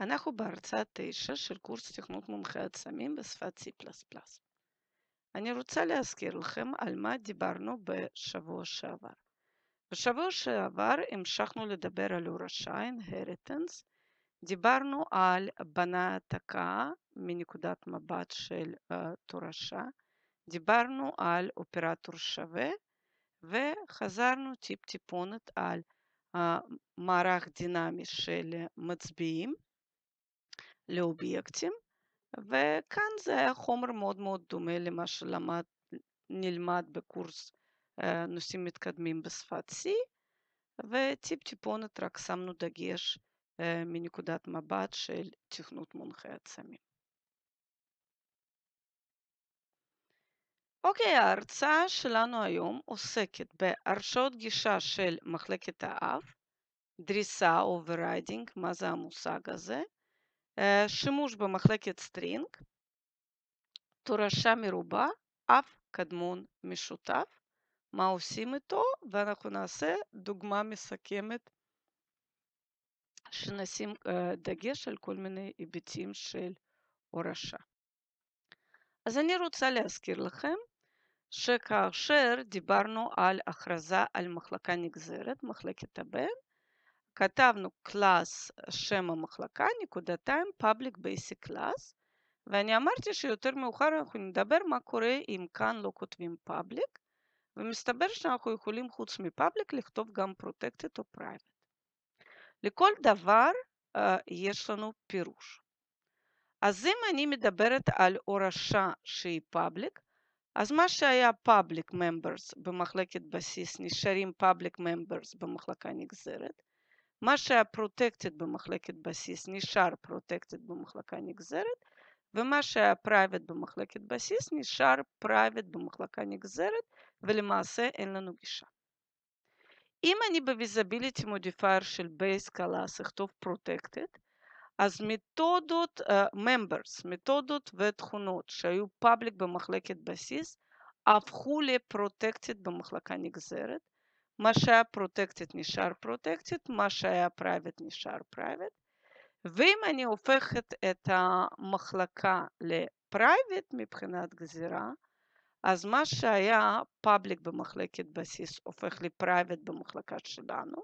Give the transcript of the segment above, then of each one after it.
אנחנו בהרצאה 9 של קורס תכנות מומחי עצמים בשפת C++. אני רוצה להזכיר לכם על מה דיברנו בשבוע שעבר. בשבוע שעבר המשכנו לדבר על הורשה, inheritance, דיברנו על בנה העתקה מנקודת מבט של uh, תורשה, דיברנו על אופרטור שווה, וחזרנו טיפ טיפונת על uh, מערך דינמי של מצביעים, לאובייקטים, וכאן זה היה חומר מאוד מאוד דומה למה שנלמד בקורס אה, נושאים מתקדמים בשפת C, וטיפ טיפונת רק שמנו דגש אה, מנקודת מבט של תכנות מונחי עצמים. אוקיי, okay, ההרצאה שלנו היום עוסקת בהרשאות גישה של מחלקת האב, דריסה, אובריידינג, מה זה המושג הזה, שימוש במחלקת סטרינג, תורשה מרובה, אף קדמון משותף. מה עושים איתו? ואנחנו נעשה דוגמה מסכמת שנשים דגש על כל מיני היבטים של הורשה. אז אני רוצה להזכיר לכם שכאשר דיברנו על הכרזה על מחלקה נגזרת, מחלקת הבן, כתבנו קלאס שם המחלקה, נקודתיים public basic class, ואני אמרתי שיותר מאוחר אנחנו נדבר מה קורה אם כאן לא כותבים public, ומסתבר שאנחנו יכולים חוץ מפאבליק לכתוב גם protected או private. לכל דבר uh, יש לנו פירוש. אז אם אני מדברת על הורשה שהיא פאבליק, אז מה שהיה פאבליק ממברס במחלקת בסיס נשארים פאבליק ממברס במחלקה נגזרת, מה שהיה פרוטקטד במחלקת בסיס נשאר פרוטקטד במחלקה נגזרת, ומה שהיה פרייבט במחלקת בסיס נשאר פרייבט במחלקה נגזרת, ולמעשה אין לנו גישה. אם אני בוויזביליטי מודיפייר של בייס קלאס אכתוב פרוטקטד, אז מתודות, uh, members, מתודות ותכונות שהיו public במחלקת בסיס, הפכו לפרוטקטד במחלקה נגזרת, מה שהיה פרוטקטד נשאר פרוטקטד, מה שהיה פרייבט נשאר פרייבט. ואם אני הופכת את המחלקה לפרייבט מבחינת גזירה, אז מה שהיה פאבליק במחלקת בסיס הופך לפרייבט במחלקה שלנו,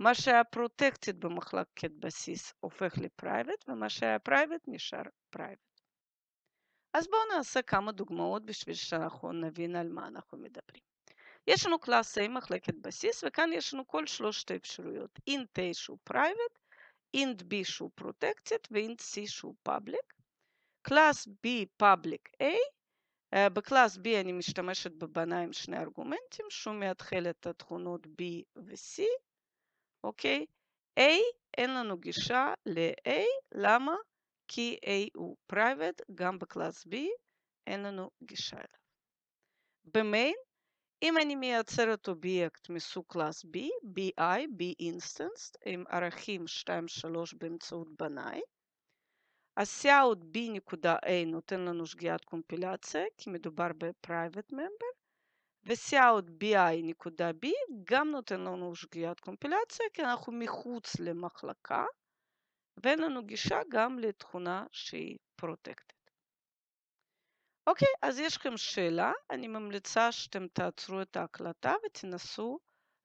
מה שהיה פרוטקטד במחלקת בסיס הופך לפרייבט, ומה שהיה פרייבט נשאר פרייבט. אז בואו נעשה כמה דוגמאות בשביל שאנחנו נבין על מה אנחנו מדברים. יש לנו קלאס A מחלקת בסיס, וכאן יש לנו כל שלושת האפשרויות, אינט A שהוא פרייבט, אינט B שהוא protected ואינט C שהוא פאבליק. קלאס B פאבליק A, אה, בקלאס B אני משתמשת בבנה עם שני ארגומנטים, שהוא מאתחל את התכונות B ו-C, אוקיי? A, אין לנו גישה ל-A, למה? כי A הוא פרייבט, גם בקלאס B אין לנו גישה אליו. במיין אם אני מייצרת אובייקט מסוג קלאס B, BI, B-Instance, עם ערכים 2-3 באמצעות בניי, הסיעוד B.A נותן לנו שגיאת קומפילציה, כי מדובר ב-Private Member, וסיעוד BI.B גם נותן לנו שגיאת קומפילציה, כי אנחנו מחוץ למחלקה, ואין לנו גישה גם לתכונה שהיא Protected. אוקיי, אז יש לכם שאלה, אני ממליצה שאתם תעצרו את ההקלטה ותנסו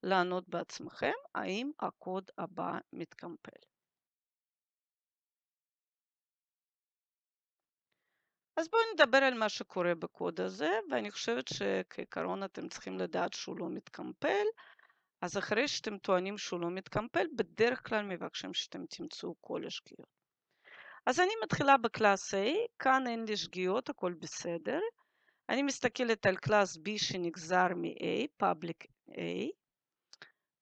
לענות בעצמכם האם הקוד הבא מתקמפל. אז בואו נדבר על מה שקורה בקוד הזה, ואני חושבת שכעיקרון אתם צריכים לדעת שהוא לא מתקמפל, אז אחרי שאתם טוענים שהוא לא מתקמפל, בדרך כלל מבקשים שאתם תמצאו כל השגיאות. אז אני מתחילה בקלאס A, כאן אין לי שגיאות, הכל בסדר. אני מסתכלת על קלאס B שנגזר מ-A, public A.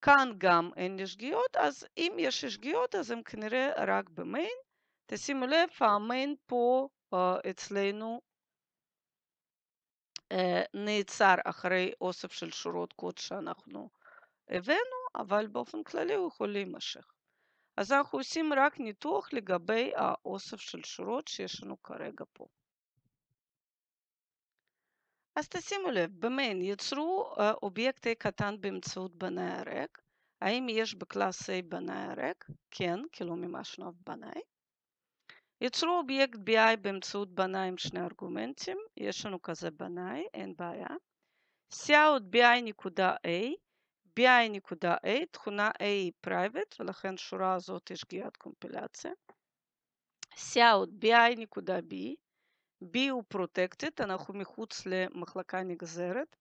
כאן גם אין לי שגיאות, אז אם יש שגיאות אז הם כנראה רק במיין. תשימו לב, המיין פה uh, אצלנו uh, נעצר אחרי אוסף של שורות קוד שאנחנו הבאנו, אבל באופן כללי הוא יכול להימשך. אז אנחנו עושים רק ניתוח לגבי האוסף של שורות שיש לנו כרגע פה. אז תשימו לב, במיין יצרו אובייקט A קטן באמצעות בנאי הריק. האם יש בקלאס A בנאי הריק? כן, כי לא מימשנו אף בנאי. יצרו אובייקט BI באמצעות בנאי עם שני ארגומנטים, יש לנו כזה בנאי, אין בעיה. Sout BI.A bi.a, תכונה a היא private, ולכן שורה הזאת היא שגיאת קומפילציה. סאוט bi.b, b הוא protected, אנחנו מחוץ למחלקה נגזרת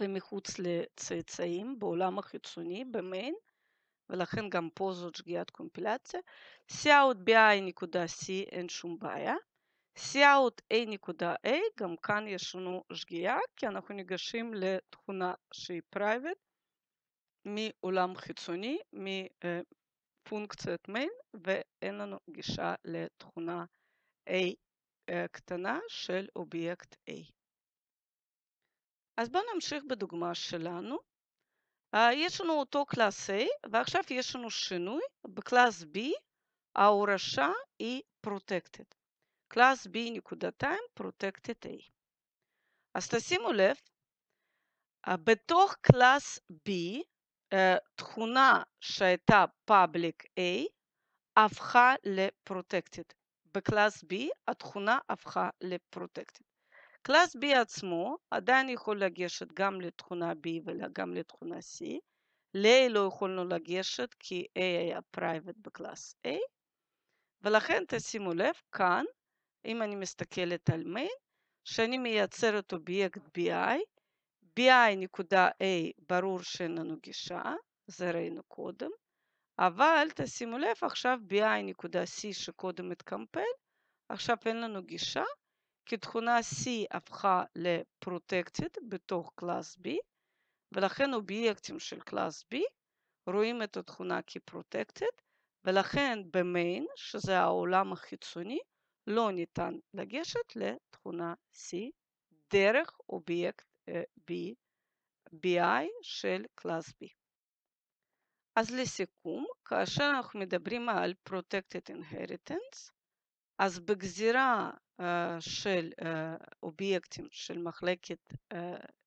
ומחוץ לצאצאים בעולם החיצוני, במיין, ולכן גם פה זאת שגיאת קומפילציה. סאוט bi.c אין שום בעיה. Cout A נקודה A, גם כאן יש לנו שגיאה, כי אנחנו ניגשים לתכונה שהיא פרייבט, מעולם חיצוני, מפונקציית מייל, ואין לנו גישה לתכונה A קטנה של אובייקט A. אז בואו נמשיך בדוגמה שלנו. יש לנו אותו קלאס A, ועכשיו יש לנו שינוי בקלאס B, ההורשה היא protected. class b.time protected a. אז תשימו לב, בתוך class b תכונה שהייתה public a הפכה ל-protected. בקלאס B התכונה הפכה ל-protected. קלאס B עצמו עדיין יכול לגשת גם לתכונה B וגם לתכונה C. ל-A לא יכולנו לגשת כי A היה private בקלאס A, ולכן תשימו לב, כאן אם אני מסתכלת על מיין, שאני מייצרת אובייקט bi, bi.a ברור שאין לנו גישה, זה ראינו קודם, אבל תשימו לב עכשיו bi.c שקודם התקמפל, עכשיו אין לנו גישה, כי תכונה C הפכה ל-protected בתוך קלאס B, ולכן אובייקטים של קלאס B רואים את התכונה כ-protected, ולכן במיין, שזה העולם החיצוני, לא ניתן לגשת לתכונה C דרך אובייקט אה, B, BI של קלאס B. אז לסיכום, כאשר אנחנו מדברים על Protected Inheritance, אז בגזירה uh, של uh, אובייקטים של מחלקת, uh,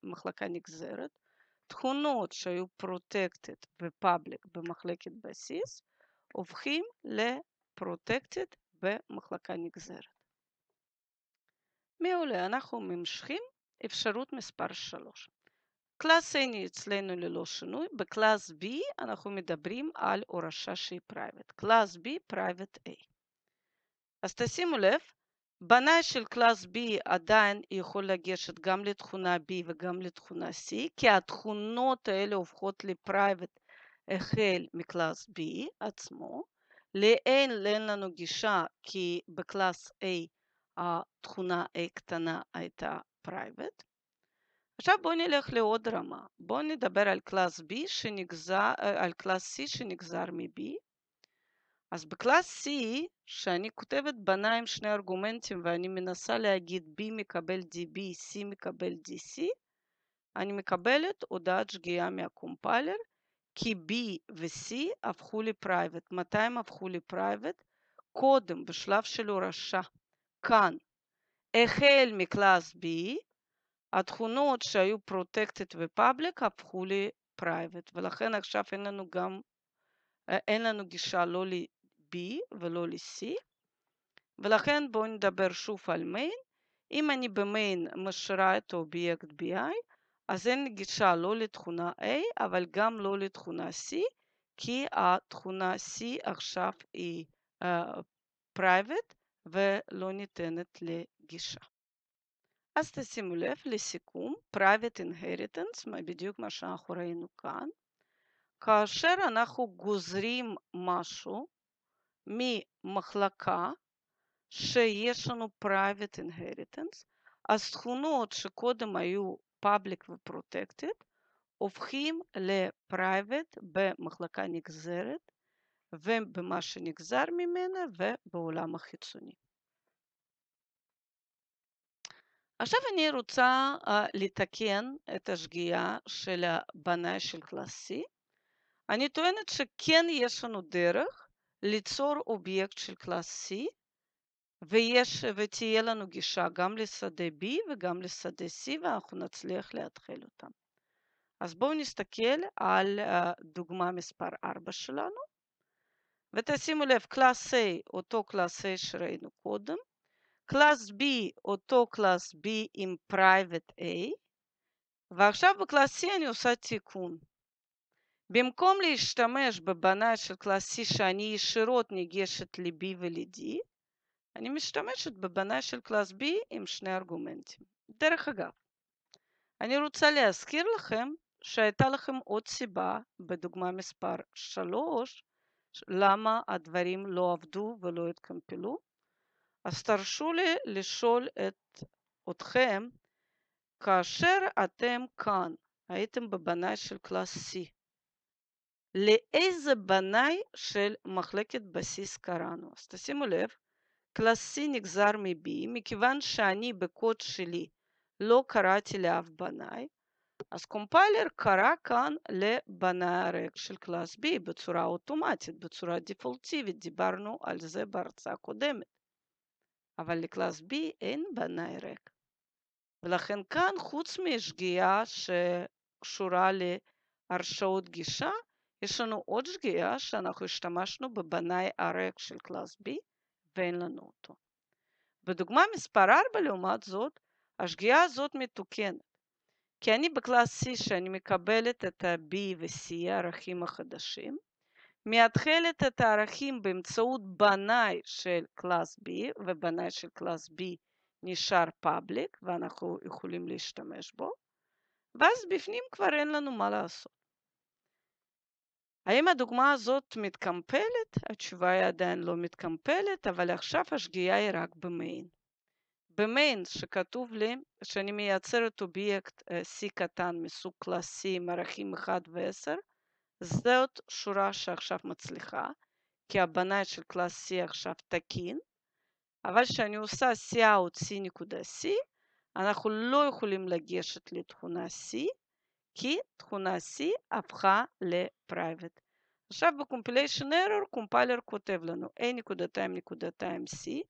מחלקה נגזרת, תכונות שהיו Protected ו-Public במחלקת בסיס, הופכים ל-Protected במחלקה נגזרת. מעולה, אנחנו ממשיכים אפשרות מספר 3. קלאס N אצלנו ללא שינוי, בקלאס B אנחנו מדברים על הורשה שהיא פרייבט, קלאס B פרייבט A. אז תשימו לב, בניי של קלאס B עדיין יכול לגשת גם לתכונה B וגם לתכונה C, כי התכונות האלה הופכות לפרייבט החל מקלאס B עצמו, ל-N אין לנו גישה כי בקלאס A התכונה A קטנה הייתה private. עכשיו בואו נלך לעוד רמה. בואו נדבר על קלאס B שנגזר, אה, על קלאס C שנגזר מ-B. אז בקלאס C, שאני כותבת בנה עם שני ארגומנטים ואני מנסה להגיד B מקבל DB, C מקבל DC, אני מקבלת הודעת שגיאה מהקומפיילר כי B ו-C הפכו לפרייבט. מתי הם הפכו לפרייבט? קודם, בשלב של הורשה. כאן, החל מקלאס B, התכונות שהיו פרוטקטד ופאבליק הפכו לפרייבט, ולכן עכשיו אין לנו גם, אין לנו גישה לא ל-B ולא ל-C, ולכן בואו נדבר שוב על מיין. אם אני במיין משאירה את אובייקט BI, אז אין גישה לא לתכונה A, אבל גם לא לתכונה C, כי התכונה C עכשיו היא uh, private ולא ניתנת לגישה. אז תשימו לב לסיכום, private inheritance, מה בדיוק מה שאנחנו ראינו כאן, כאשר אנחנו גוזרים משהו ממחלקה שיש לנו private inheritance, אז תכונות שקודם היו public ו-protected הופכים ל-private במחלקה נגזרת ובמה שנגזר ממנה ובעולם החיצוני. עכשיו אני רוצה uh, לתקן את השגיאה של הבנאי של קלאס C. אני טוענת שכן יש לנו דרך ליצור אובייקט של קלאס C ויש, ותהיה לנו גישה גם לשדה B וגם לשדה C ואנחנו נצליח להתחיל אותם. אז בואו נסתכל על אה, דוגמה מספר 4 שלנו, ותשימו לב, קלאס A אותו קלאס A שראינו קודם, קלאס B אותו קלאס B עם פרייבט A, ועכשיו בקלאס C אני עושה תיקון. במקום להשתמש בבנה של קלאס C שאני ישירות ניגשת ל-B ול-D, אני משתמשת בבנה של קלאס B עם שני ארגומנטים. דרך אגב, אני רוצה להזכיר לכם שהייתה לכם עוד סיבה בדוגמה מספר 3 למה הדברים לא עבדו ולא התקמפלו, אז תרשו לי לשאול את, אתכם כאשר אתם כאן הייתם בבנאי של קלאס C, לאיזה בנאי של מחלקת בסיס קראנו? אז תשימו לב, קלאסי נגזר מבי, מכיוון שאני בקוד שלי לא קראתי לאף בנאי, אז קומפיילר קרא כאן לבנאי הריק של קלאס B בצורה אוטומטית, בצורה דפולטיבית, דיברנו על זה בהרצאה הקודמת. אבל לקלאס B אין בנאי ריק. ולכן כאן, חוץ משגיאה שקשורה להרשאות גישה, יש לנו עוד שגיאה שאנחנו השתמשנו בבנאי הריק של קלאס B, ואין לנו אותו. בדוגמה מספר 4 לעומת זאת, השגיאה הזאת מתוקנת, כי אני בקלאס C שאני מקבלת את ה-B ו-C הערכים החדשים, מאתחלת את הערכים באמצעות בנאי של קלאס B, ובנאי של קלאס B נשאר פאבליק ואנחנו יכולים להשתמש בו, ואז בפנים כבר אין לנו מה לעשות. האם הדוגמה הזאת מתקמפלת? התשובה היא עדיין לא מתקמפלת, אבל עכשיו השגיאה היא רק במיין. במיין שכתוב לי שאני מייצרת אובייקט אה, C קטן מסוג קלאסי עם ערכים 1 ו-10, זאת שורה שעכשיו מצליחה, כי הבנה של קלאס C עכשיו תקין, אבל כשאני עושה C out C.C, אנחנו לא יכולים לגשת לתכונה C, כי תכונה C הפכה ל-Private. עכשיו ב-Compilation Error קומפיילר כותב לנו a a.2.2c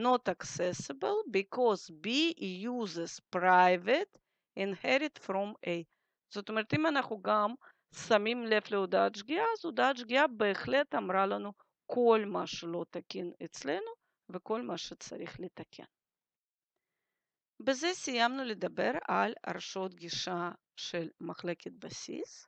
not accessible because b uses private inherit from a. זאת אומרת אם אנחנו גם שמים לב להודעת שגיאה אז הודעת שגיאה בהחלט אמרה לנו כל מה שלא תקין אצלנו וכל מה שצריך לתקן. בזה סיימנו לדבר על הרשאות גישה של מחלקת בסיס,